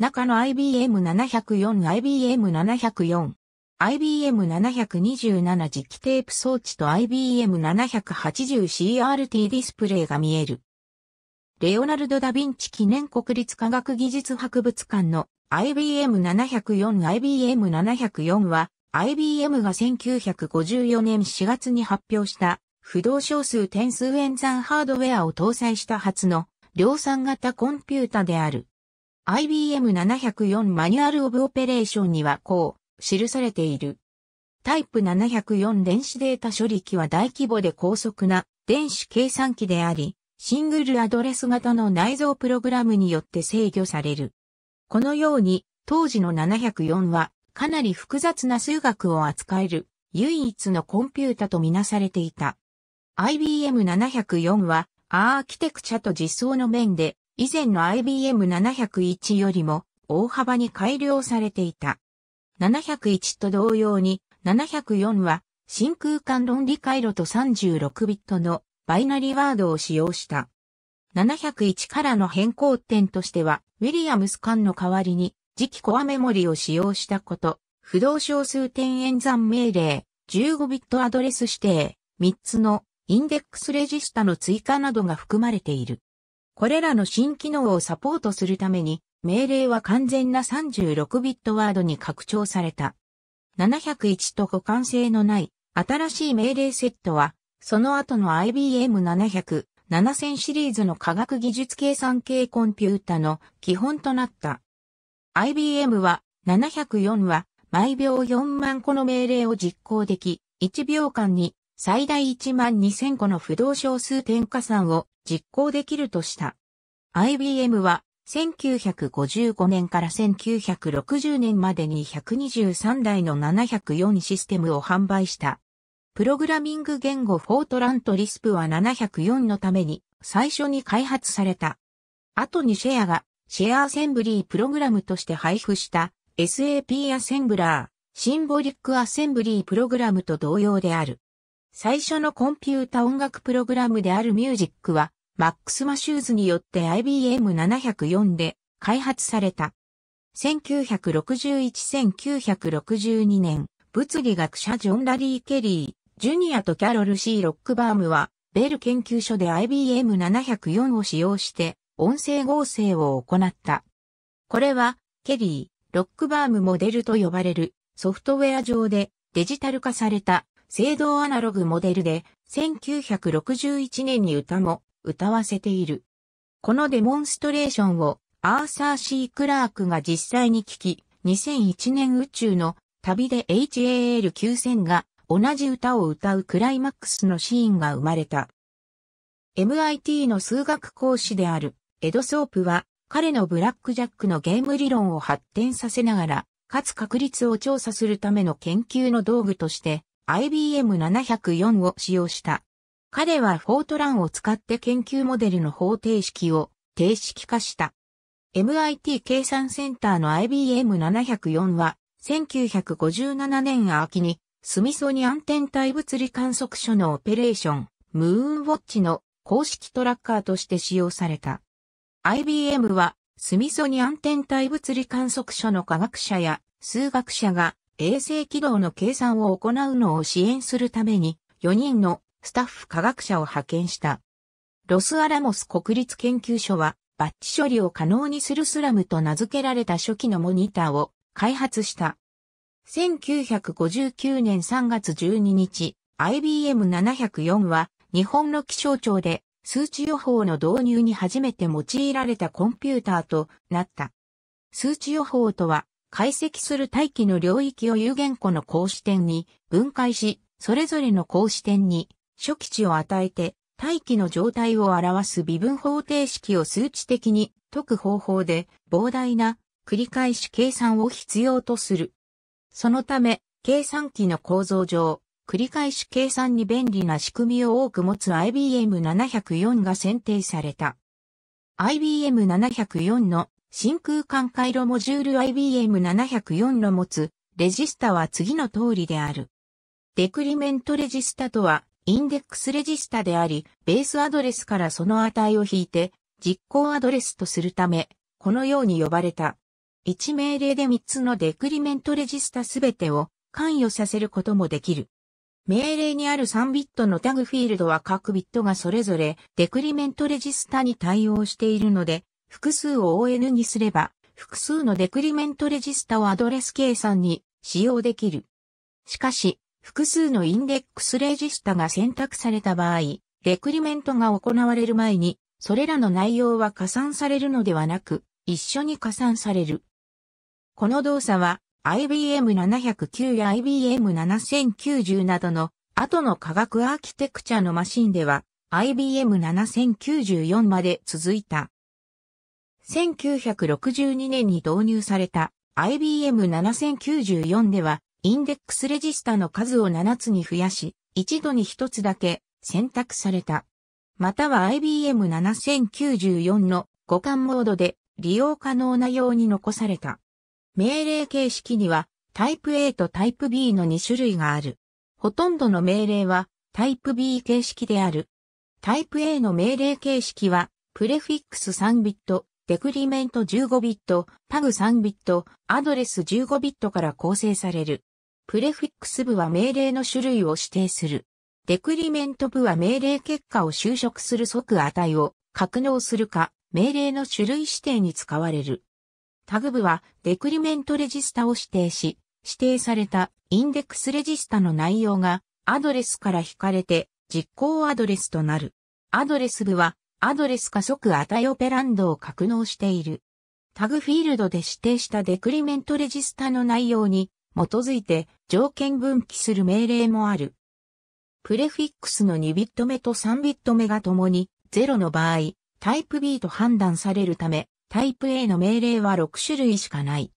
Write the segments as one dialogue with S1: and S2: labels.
S1: 中の IBM704IBM704 IBM727 磁気テープ装置と IBM780CRT ディスプレイが見える。レオナルド・ダ・ヴィンチ記念国立科学技術博物館の IBM704IBM704 は IBM が1954年4月に発表した不動小数点数演算ハードウェアを搭載した初の量産型コンピュータである。IBM704 マニュアルオブオペレーションにはこう記されている。タイプ704電子データ処理機は大規模で高速な電子計算機であり、シングルアドレス型の内蔵プログラムによって制御される。このように当時の704はかなり複雑な数学を扱える唯一のコンピュータとみなされていた。IBM704 はアーキテクチャと実装の面で以前の IBM701 よりも大幅に改良されていた。701と同様に704は真空間論理回路と36ビットのバイナリワードを使用した。701からの変更点としては、ウィリアムス間の代わりに、次期コアメモリを使用したこと、不動小数点演算命令、15ビットアドレス指定、3つのインデックスレジスタの追加などが含まれている。これらの新機能をサポートするために、命令は完全な36ビットワードに拡張された。701と互換性のない新しい命令セットは、その後の IBM 700、7000シリーズの科学技術計算系コンピュータの基本となった。IBM は704は毎秒4万個の命令を実行でき、1秒間に最大1万2000個の不動小数点加算を実行できるとした。IBM は1955年から1960年までに123台の704システムを販売した。プログラミング言語フォートラントリスプは704のために最初に開発された。後にシェアがシェアアセンブリープログラムとして配布した SAP アセンブラー、シンボリックアセンブリープログラムと同様である。最初のコンピュータ音楽プログラムであるミュージックは、マックス・マシューズによって IBM704 で開発された。1961-1962年、物理学者ジョン・ラリー・ケリー、ジュニアとキャロル・シー・ロックバームは、ベル研究所で IBM704 を使用して、音声合成を行った。これは、ケリー、ロックバームモデルと呼ばれる、ソフトウェア上でデジタル化された制動アナログモデルで、1961年に歌も歌わせている。このデモンストレーションをアーサー・シー・クラークが実際に聞き、2001年宇宙の旅で HAL9000 が同じ歌を歌うクライマックスのシーンが生まれた。MIT の数学講師であるエド・ソープは彼のブラックジャックのゲーム理論を発展させながら、かつ確率を調査するための研究の道具として IBM704 を使用した。彼はフォートランを使って研究モデルの方程式を定式化した。MIT 計算センターの IBM704 は1957年秋にスミソニアン天体物理観測所のオペレーション、ムーンウォッチの公式トラッカーとして使用された。IBM はスミソニアン天体物理観測所の科学者や数学者が衛星軌道の計算を行うのを支援するために4人のスタッフ科学者を派遣した。ロスアラモス国立研究所はバッチ処理を可能にするスラムと名付けられた初期のモニターを開発した。1959年3月12日、IBM704 は日本の気象庁で数値予報の導入に初めて用いられたコンピューターとなった。数値予報とは解析する大気の領域を有限個の格子点に分解し、それぞれの格子点に初期値を与えて大気の状態を表す微分方程式を数値的に解く方法で膨大な繰り返し計算を必要とする。そのため、計算機の構造上、繰り返し計算に便利な仕組みを多く持つ IBM704 が選定された。IBM704 の真空管回路モジュール IBM704 の持つレジスタは次の通りである。デクリメントレジスタとはインデックスレジスタであり、ベースアドレスからその値を引いて実行アドレスとするため、このように呼ばれた。1命令で3つのデクリメントレジスタすべてを関与させることもできる。命令にある3ビットのタグフィールドは各ビットがそれぞれデクリメントレジスタに対応しているので、複数を ON にすれば、複数のデクリメントレジスタをアドレス計算に使用できる。しかし、複数のインデックスレジスタが選択された場合、デクリメントが行われる前に、それらの内容は加算されるのではなく、一緒に加算される。この動作は、IBM709 や IBM7090 などの後の科学アーキテクチャのマシンでは IBM7094 まで続いた。1962年に導入された IBM7094 では、インデックスレジスタの数を7つに増やし、一度に1つだけ選択された。または IBM7094 の互換モードで利用可能なように残された。命令形式にはタイプ A とタイプ B の2種類がある。ほとんどの命令はタイプ B 形式である。タイプ A の命令形式はプレフィックス3ビット、デクリメント15ビット、パグ3ビット、アドレス15ビットから構成される。プレフィックス部は命令の種類を指定する。デクリメント部は命令結果を修飾する即値を格納するか、命令の種類指定に使われる。タグ部はデクリメントレジスタを指定し、指定されたインデックスレジスタの内容がアドレスから引かれて実行アドレスとなる。アドレス部はアドレス加速アタオペランドを格納している。タグフィールドで指定したデクリメントレジスタの内容に基づいて条件分岐する命令もある。プレフィックスの2ビット目と3ビット目が共に0の場合、タイプ B と判断されるため、タイプ A の命令は6種類しかない。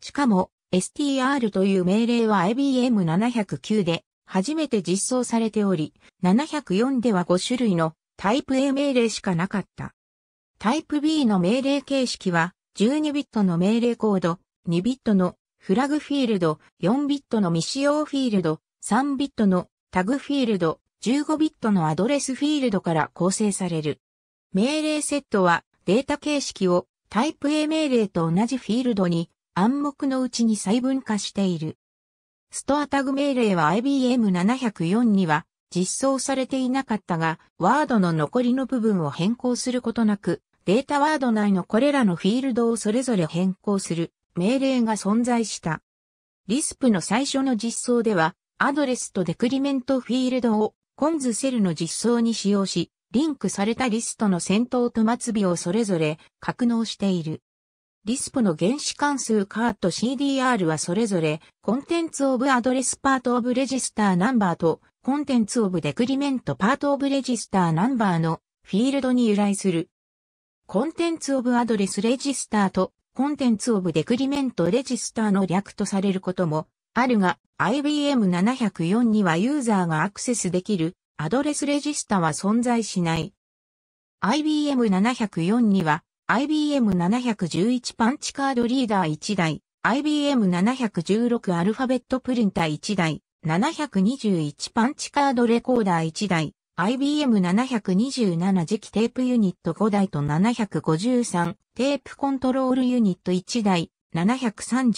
S1: しかも、STR という命令は IBM709 で初めて実装されており、704では5種類のタイプ A 命令しかなかった。タイプ B の命令形式は、12ビットの命令コード、2ビットのフラグフィールド、4ビットの未使用フィールド、3ビットのタグフィールド、15ビットのアドレスフィールドから構成される。命令セットはデータ形式をタイプ A 命令と同じフィールドに暗黙のうちに細分化している。ストアタグ命令は IBM704 には実装されていなかったが、ワードの残りの部分を変更することなく、データワード内のこれらのフィールドをそれぞれ変更する命令が存在した。リスプの最初の実装では、アドレスとデクリメントフィールドをコンズセルの実装に使用し、リンクされたリストの先頭と末尾をそれぞれ格納している。リスプの原子関数カーと CDR はそれぞれコンテンツオブアドレスパートオブレジスターナンバーとコンテンツオブデクリメントパートオブレジスターナンバーのフィールドに由来する。コンテンツオブアドレスレジスターとコンテンツオブデクリメントレジスターの略とされることもあるが IBM704 にはユーザーがアクセスできるアドレスレジスターは存在しない。IBM704 には IBM711 パンチカードリーダー1台、IBM716 アルファベットプリンター1台、721パンチカードレコーダー1台、IBM727 磁気テープユニット5台と753テープコントロールユニット1台、733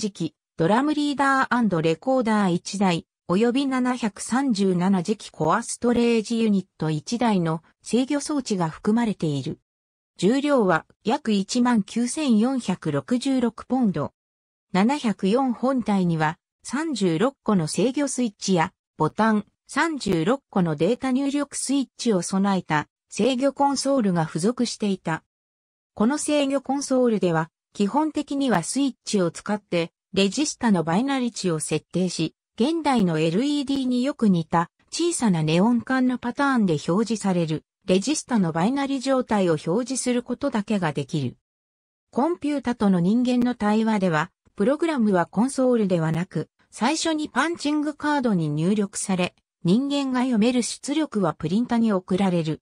S1: 磁気、ドラムリーダーレコーダー1台、及び737磁気コアストレージユニット1台の制御装置が含まれている。重量は約19,466ポンド。704本体には36個の制御スイッチやボタン36個のデータ入力スイッチを備えた制御コンソールが付属していた。この制御コンソールでは基本的にはスイッチを使ってレジスタのバイナリ値を設定し、現代の LED によく似た小さなネオン管のパターンで表示されるレジスタのバイナリ状態を表示することだけができる。コンピュータとの人間の対話ではプログラムはコンソールではなく、最初にパンチングカードに入力され、人間が読める出力はプリンタに送られる。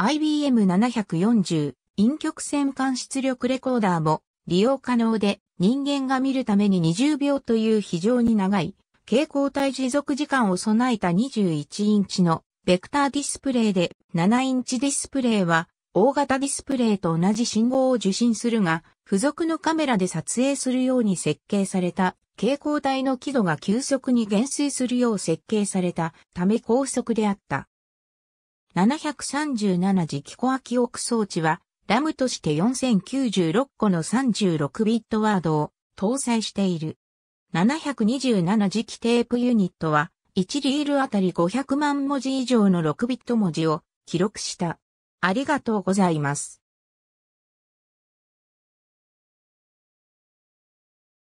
S1: IBM740 陰極線間出力レコーダーも利用可能で人間が見るために20秒という非常に長い蛍光体持続時間を備えた21インチのベクターディスプレイで7インチディスプレイは大型ディスプレイと同じ信号を受信するが、付属のカメラで撮影するように設計された蛍光体の輝度が急速に減衰するよう設計されたため高速であった。737次気コア記憶装置は、ラムとして4096個の36ビットワードを搭載している。727次期テープユニットは、1リールあたり500万文字以上の6ビット文字を記録した。ありがとうございます。